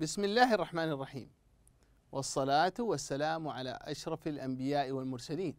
بسم الله الرحمن الرحيم والصلاة والسلام على أشرف الأنبياء والمرسلين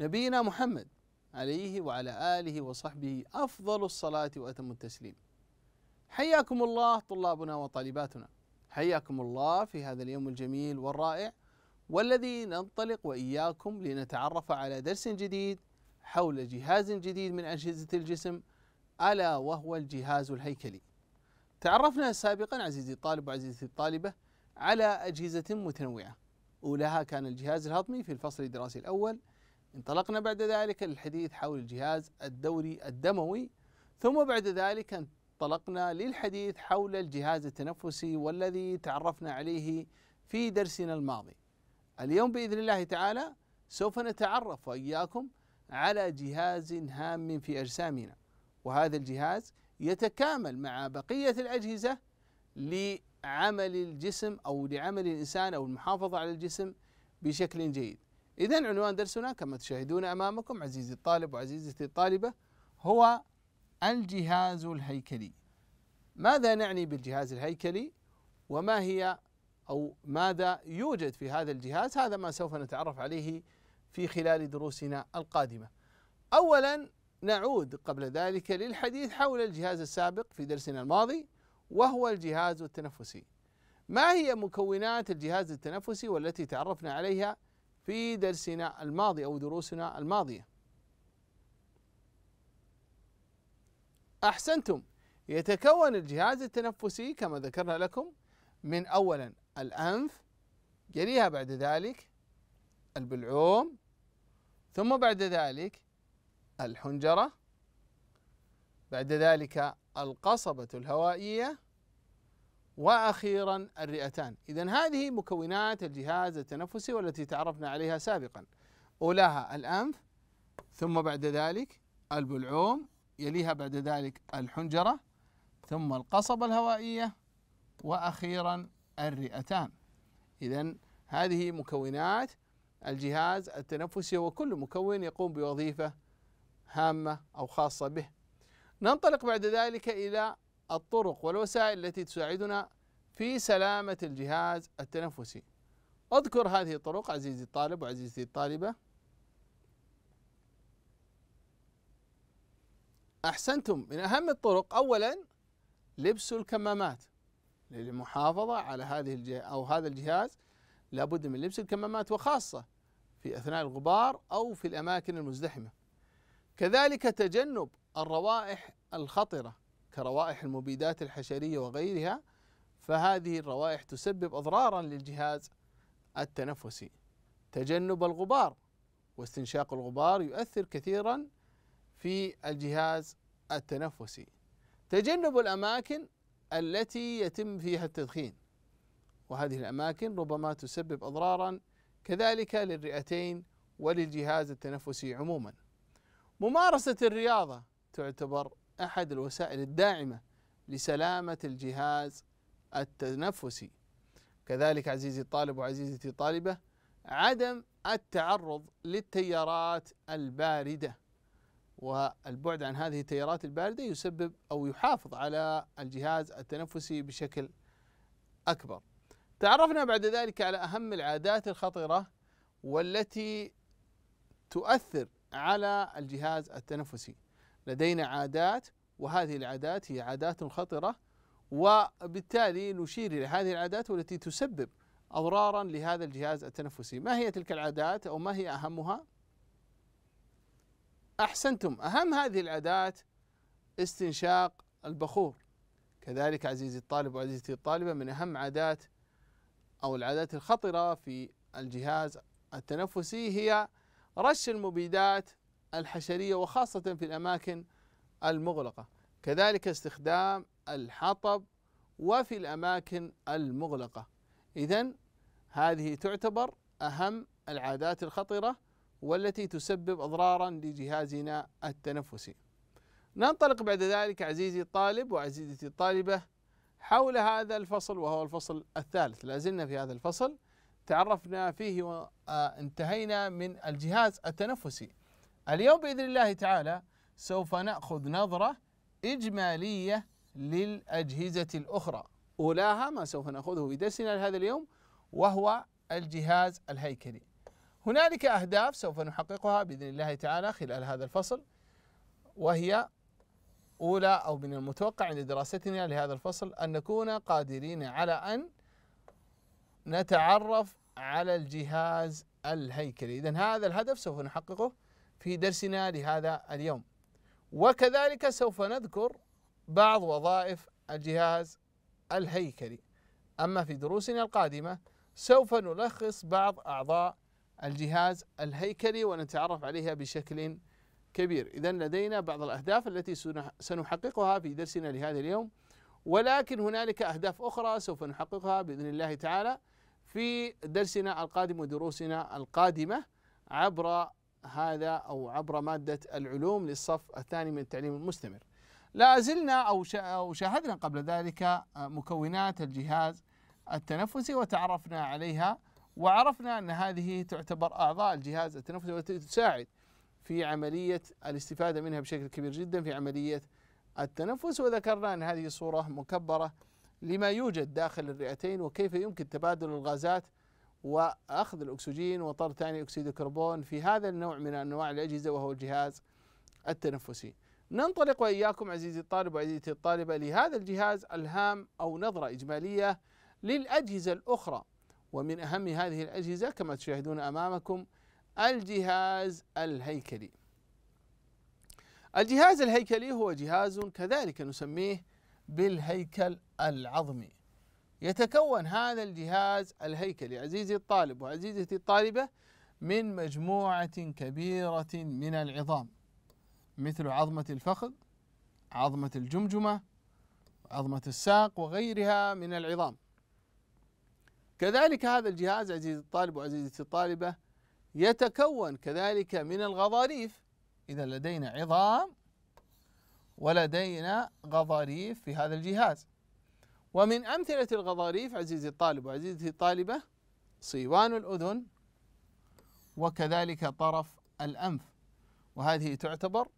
نبينا محمد عليه وعلى آله وصحبه أفضل الصلاة وأتم التسليم حياكم الله طلابنا وطالباتنا حياكم الله في هذا اليوم الجميل والرائع والذي ننطلق وإياكم لنتعرف على درس جديد حول جهاز جديد من أجهزة الجسم ألا وهو الجهاز الهيكلي تعرفنا سابقا عزيزي الطالب وعزيزتي الطالبة على أجهزة متنوعة أولها كان الجهاز الهضمي في الفصل الدراسي الأول انطلقنا بعد ذلك للحديث حول الجهاز الدوري الدموي ثم بعد ذلك انطلقنا للحديث حول الجهاز التنفسي والذي تعرفنا عليه في درسنا الماضي اليوم بإذن الله تعالى سوف نتعرف وإياكم على جهاز هام في أجسامنا وهذا الجهاز يتكامل مع بقية الأجهزة لعمل الجسم أو لعمل الإنسان أو المحافظة على الجسم بشكل جيد إذا عنوان درسنا كما تشاهدون أمامكم عزيزي الطالب وعزيزتي الطالبة هو الجهاز الهيكلي ماذا نعني بالجهاز الهيكلي وما هي أو ماذا يوجد في هذا الجهاز هذا ما سوف نتعرف عليه في خلال دروسنا القادمة أولا نعود قبل ذلك للحديث حول الجهاز السابق في درسنا الماضي وهو الجهاز التنفسي. ما هي مكونات الجهاز التنفسي والتي تعرفنا عليها في درسنا الماضي او دروسنا الماضيه؟ احسنتم يتكون الجهاز التنفسي كما ذكرنا لكم من اولا الانف يليها بعد ذلك البلعوم ثم بعد ذلك الحنجرة بعد ذلك القصبة الهوائية وأخيرا الرئتان إذا هذه مكونات الجهاز التنفسي والتي تعرفنا عليها سابقا أولاها الأنف ثم بعد ذلك البلعوم يليها بعد ذلك الحنجرة ثم القصبة الهوائية وأخيرا الرئتان إذا هذه مكونات الجهاز التنفسي وكل مكون يقوم بوظيفة هامة أو خاصة به ننطلق بعد ذلك إلى الطرق والوسائل التي تساعدنا في سلامة الجهاز التنفسي اذكر هذه الطرق عزيزي الطالب وعزيزتي الطالبة أحسنتم من أهم الطرق أولا لبس الكمامات للمحافظة على هذه أو هذا الجهاز لابد من لبس الكمامات وخاصة في أثناء الغبار أو في الأماكن المزدحمة كذلك تجنب الروائح الخطرة كروائح المبيدات الحشرية وغيرها فهذه الروائح تسبب أضرارا للجهاز التنفسي تجنب الغبار واستنشاق الغبار يؤثر كثيرا في الجهاز التنفسي تجنب الأماكن التي يتم فيها التدخين وهذه الأماكن ربما تسبب أضرارا كذلك للرئتين وللجهاز التنفسي عموما ممارسة الرياضة تعتبر أحد الوسائل الداعمة لسلامة الجهاز التنفسي كذلك عزيزي الطالب وعزيزتي الطالبة عدم التعرض للتيارات الباردة والبعد عن هذه التيارات الباردة يسبب أو يحافظ على الجهاز التنفسي بشكل أكبر تعرفنا بعد ذلك على أهم العادات الخطرة والتي تؤثر على الجهاز التنفسي لدينا عادات وهذه العادات هي عادات خطرة وبالتالي نشير إلى هذه العادات والتي تسبب أضرارا لهذا الجهاز التنفسي ما هي تلك العادات أو ما هي أهمها أحسنتم أهم هذه العادات استنشاق البخور كذلك عزيزي الطالب وعزيزتي الطالبة من أهم عادات أو العادات الخطرة في الجهاز التنفسي هي رش المبيدات الحشرية وخاصة في الأماكن المغلقة كذلك استخدام الحطب وفي الأماكن المغلقة إذا هذه تعتبر أهم العادات الخطرة والتي تسبب أضرارا لجهازنا التنفسي ننطلق بعد ذلك عزيزي الطالب وعزيزتي الطالبة حول هذا الفصل وهو الفصل الثالث لازلنا في هذا الفصل تعرفنا فيه وانتهينا آه، من الجهاز التنفسي اليوم باذن الله تعالى سوف ناخذ نظره اجماليه للاجهزه الاخرى اولاها ما سوف ناخذه في درسنا لهذا اليوم وهو الجهاز الهيكلي هنالك اهداف سوف نحققها باذن الله تعالى خلال هذا الفصل وهي اولى او من المتوقع عند دراستنا لهذا الفصل ان نكون قادرين على ان نتعرف على الجهاز الهيكلي إذا هذا الهدف سوف نحققه في درسنا لهذا اليوم وكذلك سوف نذكر بعض وظائف الجهاز الهيكلي أما في دروسنا القادمة سوف نلخص بعض أعضاء الجهاز الهيكلي ونتعرف عليها بشكل كبير إذا لدينا بعض الأهداف التي سنحققها في درسنا لهذا اليوم ولكن هنالك أهداف أخرى سوف نحققها بإذن الله تعالى في درسنا القادم ودروسنا القادمة عبر هذا أو عبر مادة العلوم للصف الثاني من التعليم المستمر لا زلنا أو شاهدنا قبل ذلك آه، مكونات الجهاز التنفسي وتعرفنا عليها وعرفنا أن هذه تعتبر أعضاء الجهاز التنفسي والتي تساعد في عملية الاستفادة منها بشكل كبير جدا في عملية التنفس وذكرنا أن هذه صورة مكبرة لما يوجد داخل الرئتين وكيف يمكن تبادل الغازات واخذ الاكسجين وطرد ثاني اكسيد الكربون في هذا النوع من انواع الاجهزه وهو الجهاز التنفسي. ننطلق واياكم عزيزي الطالب وعزيزتي الطالبه لهذا الجهاز الهام او نظره اجماليه للاجهزه الاخرى ومن اهم هذه الاجهزه كما تشاهدون امامكم الجهاز الهيكلي. الجهاز الهيكلي هو جهاز كذلك نسميه بالهيكل العظمي يتكون هذا الجهاز الهيكلي عزيزي الطالب وعزيزتي الطالبة من مجموعة كبيرة من العظام مثل عظمة الفخذ عظمة الجمجمة عظمة الساق وغيرها من العظام كذلك هذا الجهاز عزيزي الطالب وعزيزتي الطالبة يتكون كذلك من الغضاريف إذا لدينا عظام ولدينا غضاريف في هذا الجهاز ومن أمثلة الغضاريف عزيزي الطالب وعزيزتي الطالبة صيوان الأذن وكذلك طرف الأنف وهذه تعتبر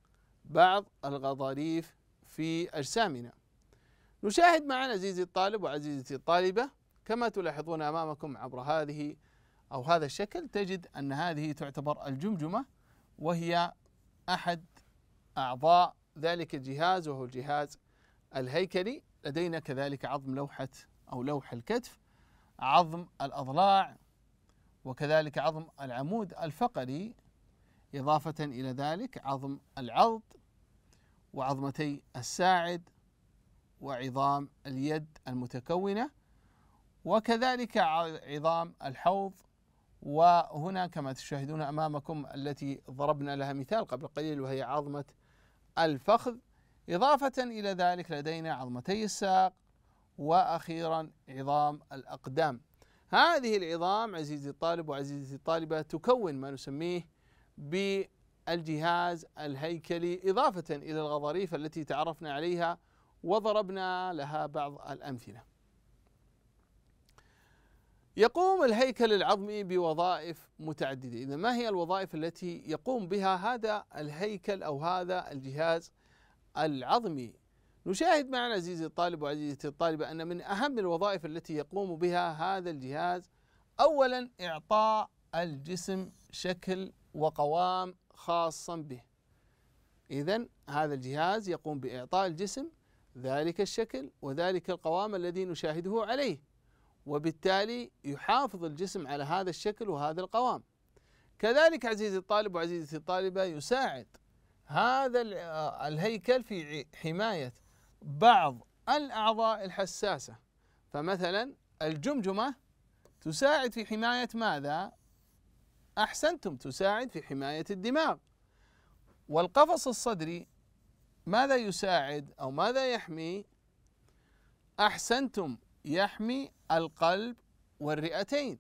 بعض الغضاريف في أجسامنا نشاهد معنا عزيزي الطالب وعزيزتي الطالبة كما تلاحظون أمامكم عبر هذه أو هذا الشكل تجد أن هذه تعتبر الجمجمة وهي أحد أعضاء ذلك الجهاز وهو الجهاز الهيكلي لدينا كذلك عظم لوحة أو لوح الكتف عظم الأضلاع وكذلك عظم العمود الفقري إضافة إلى ذلك عظم العض وعظمتي الساعد وعظام اليد المتكونة وكذلك عظام الحوض وهنا كما تشاهدون أمامكم التي ضربنا لها مثال قبل قليل وهي عظمة الفخذ إضافة إلى ذلك لدينا عظمتي الساق وأخيرا عظام الأقدام هذه العظام عزيزي الطالب وعزيزتي الطالبة تكون ما نسميه بالجهاز الهيكلي إضافة إلى الغضاريف التي تعرفنا عليها وضربنا لها بعض الأمثلة يقوم الهيكل العظمي بوظائف متعددة إذا ما هي الوظائف التي يقوم بها هذا الهيكل أو هذا الجهاز العظمي نشاهد معنا عزيزي الطالب وعزيزتي الطالبة أن من أهم الوظائف التي يقوم بها هذا الجهاز أولا إعطاء الجسم شكل وقوام خاصا به إذا هذا الجهاز يقوم بإعطاء الجسم ذلك الشكل وذلك القوام الذي نشاهده عليه وبالتالي يحافظ الجسم على هذا الشكل وهذا القوام كذلك عزيزي الطالب وعزيزتي الطالبة يساعد هذا آه، الهيكل في حماية بعض الأعضاء الحساسة فمثلا الجمجمة تساعد في حماية ماذا؟ أحسنتم تساعد في حماية الدماغ والقفص الصدري ماذا يساعد أو ماذا يحمي؟ أحسنتم يحمي القلب والرئتين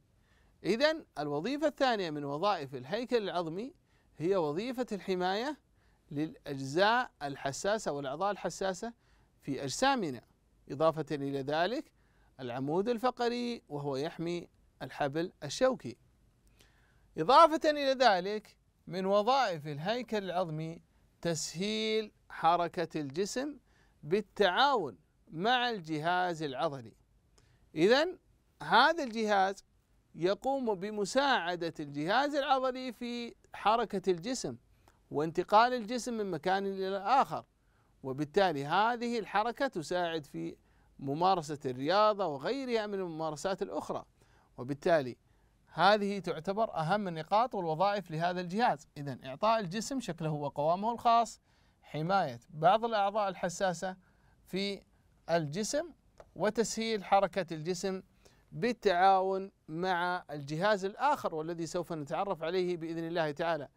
إذا الوظيفة الثانية من وظائف الهيكل العظمي هي وظيفة الحماية للأجزاء الحساسة والأعضاء الحساسة في أجسامنا إضافة إلى ذلك العمود الفقري وهو يحمي الحبل الشوكي إضافة إلى ذلك من وظائف الهيكل العظمي تسهيل حركة الجسم بالتعاون مع الجهاز العضلي إذا هذا الجهاز يقوم بمساعدة الجهاز العضلي في حركة الجسم وانتقال الجسم من مكان إلى آخر وبالتالي هذه الحركة تساعد في ممارسة الرياضة وغيرها من الممارسات الأخرى وبالتالي هذه تعتبر أهم النقاط والوظائف لهذا الجهاز إذا إعطاء الجسم شكله وقوامه الخاص حماية بعض الأعضاء الحساسة في الجسم وتسهيل حركة الجسم بالتعاون مع الجهاز الآخر والذي سوف نتعرف عليه بإذن الله تعالى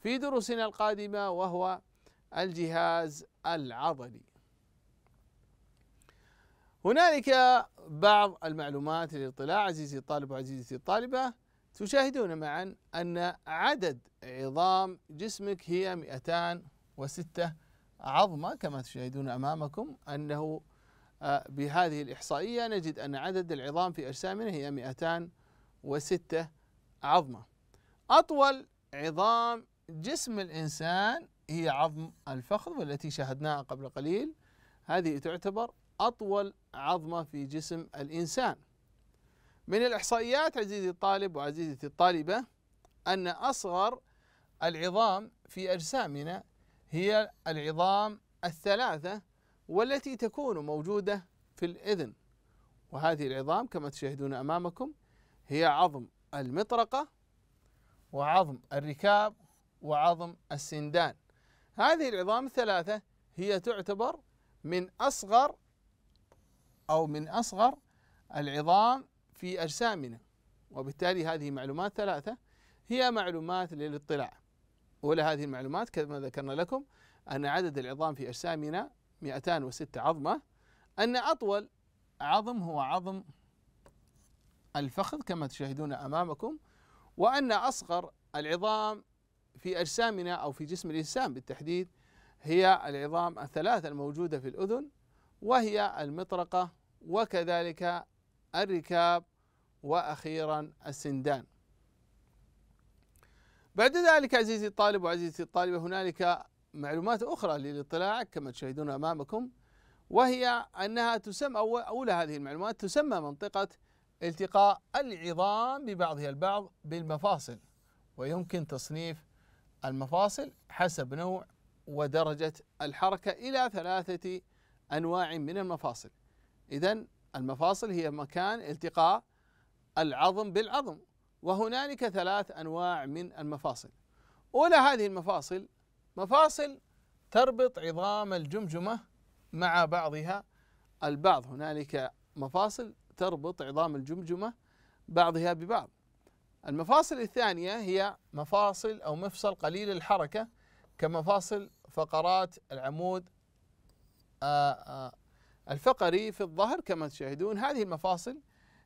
في دروسنا القادمة وهو الجهاز العضلي. هنالك بعض المعلومات للاطلاع عزيزي الطالب وعزيزتي الطالبة تشاهدون معا أن عدد عظام جسمك هي 206 عظمة كما تشاهدون أمامكم أنه بهذه الإحصائية نجد أن عدد العظام في أجسامنا هي 206 عظمة أطول عظام جسم الإنسان هي عظم الفخذ والتي شاهدناها قبل قليل هذه تعتبر أطول عظمة في جسم الإنسان من الإحصائيات عزيزي الطالب وعزيزتي الطالبة أن أصغر العظام في أجسامنا هي العظام الثلاثة والتي تكون موجودة في الإذن وهذه العظام كما تشاهدون أمامكم هي عظم المطرقة وعظم الركاب وعظم السندان هذه العظام الثلاثة هي تعتبر من أصغر أو من أصغر العظام في أجسامنا وبالتالي هذه معلومات ثلاثة هي معلومات للاطلاع أولى هذه المعلومات كما ذكرنا لكم أن عدد العظام في أجسامنا 206 عظمة أن أطول عظم هو عظم الفخذ كما تشاهدون أمامكم وأن أصغر العظام في أجسامنا أو في جسم الإنسان بالتحديد هي العظام الثلاثة الموجودة في الأذن وهي المطرقة وكذلك الركاب وأخيرا السندان بعد ذلك عزيزي الطالب وعزيزتي الطالبة هنالك معلومات أخرى للاطلاع كما تشاهدون أمامكم وهي أنها تسمى أولى هذه المعلومات تسمى منطقة التقاء العظام ببعضها البعض بالمفاصل ويمكن تصنيف المفاصل حسب نوع ودرجة الحركة إلى ثلاثة أنواع من المفاصل إذا المفاصل هي مكان التقاء العظم بالعظم وهنالك ثلاث أنواع من المفاصل أولى هذه المفاصل مفاصل تربط عظام الجمجمة مع بعضها البعض هنالك مفاصل تربط عظام الجمجمة بعضها ببعض المفاصل الثانية هي مفاصل أو مفصل قليل الحركة كمفاصل فقرات العمود آه، آه، الفقري في الظهر كما تشاهدون هذه المفاصل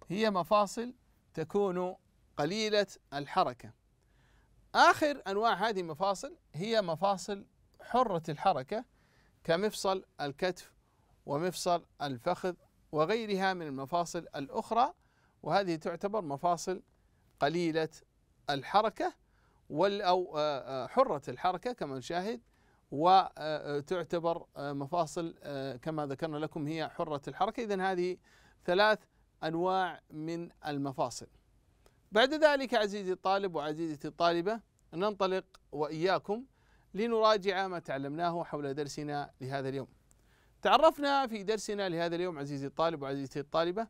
هي مفاصل تكون قليلة الحركة آخر أنواع هذه المفاصل هي مفاصل حرة الحركة كمفصل الكتف ومفصل الفخذ وغيرها من المفاصل الأخرى وهذه تعتبر مفاصل قليلة الحركة وال أو آه، آه، حرة الحركة كما نشاهد وتعتبر آه، مفاصل كما ذكرنا لكم هي حرة الحركة إذا هذه ثلاث أنواع من المفاصل بعد ذلك عزيزي الطالب وعزيزتي الطالبة ننطلق وإياكم لنراجع ما تعلمناه حول درسنا لهذا اليوم تعرفنا في درسنا لهذا اليوم عزيزي الطالب وعزيزتي الطالبة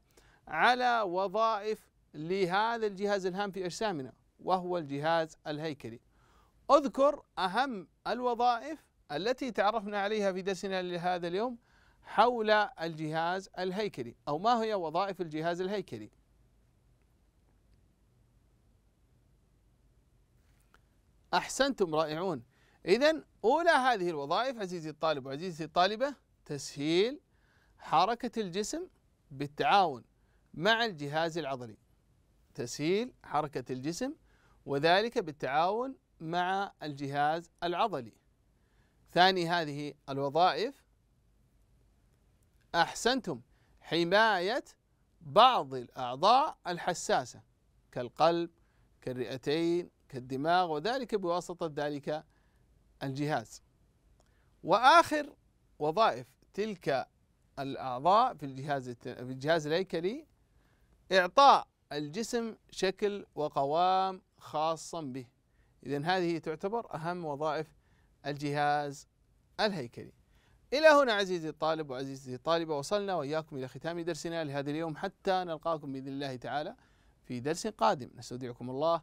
على وظائف لهذا الجهاز الهام في أجسامنا وهو الجهاز الهيكلي أذكر أهم الوظائف التي تعرفنا عليها في درسنا لهذا اليوم حول الجهاز الهيكلي أو ما هي وظائف الجهاز الهيكلي أحسنتم رائعون إذا أولى هذه الوظائف عزيزي الطالب وعزيزتي الطالبة تسهيل حركة الجسم بالتعاون مع الجهاز العضلي تسهيل حركة الجسم وذلك بالتعاون مع الجهاز العضلي ثاني هذه الوظائف أحسنتم حماية بعض الأعضاء الحساسة كالقلب كالرئتين كالدماغ وذلك بواسطة ذلك الجهاز وآخر وظائف تلك الأعضاء في الجهاز في الجهاز الهيكلي إعطاء الجسم شكل وقوام خاصا به إذا هذه تعتبر أهم وظائف الجهاز الهيكلي إلى هنا عزيزي الطالب وعزيزتي الطالبة وصلنا وإياكم إلى ختام درسنا لهذا اليوم حتى نلقاكم بإذن الله تعالى في درس قادم نستودعكم الله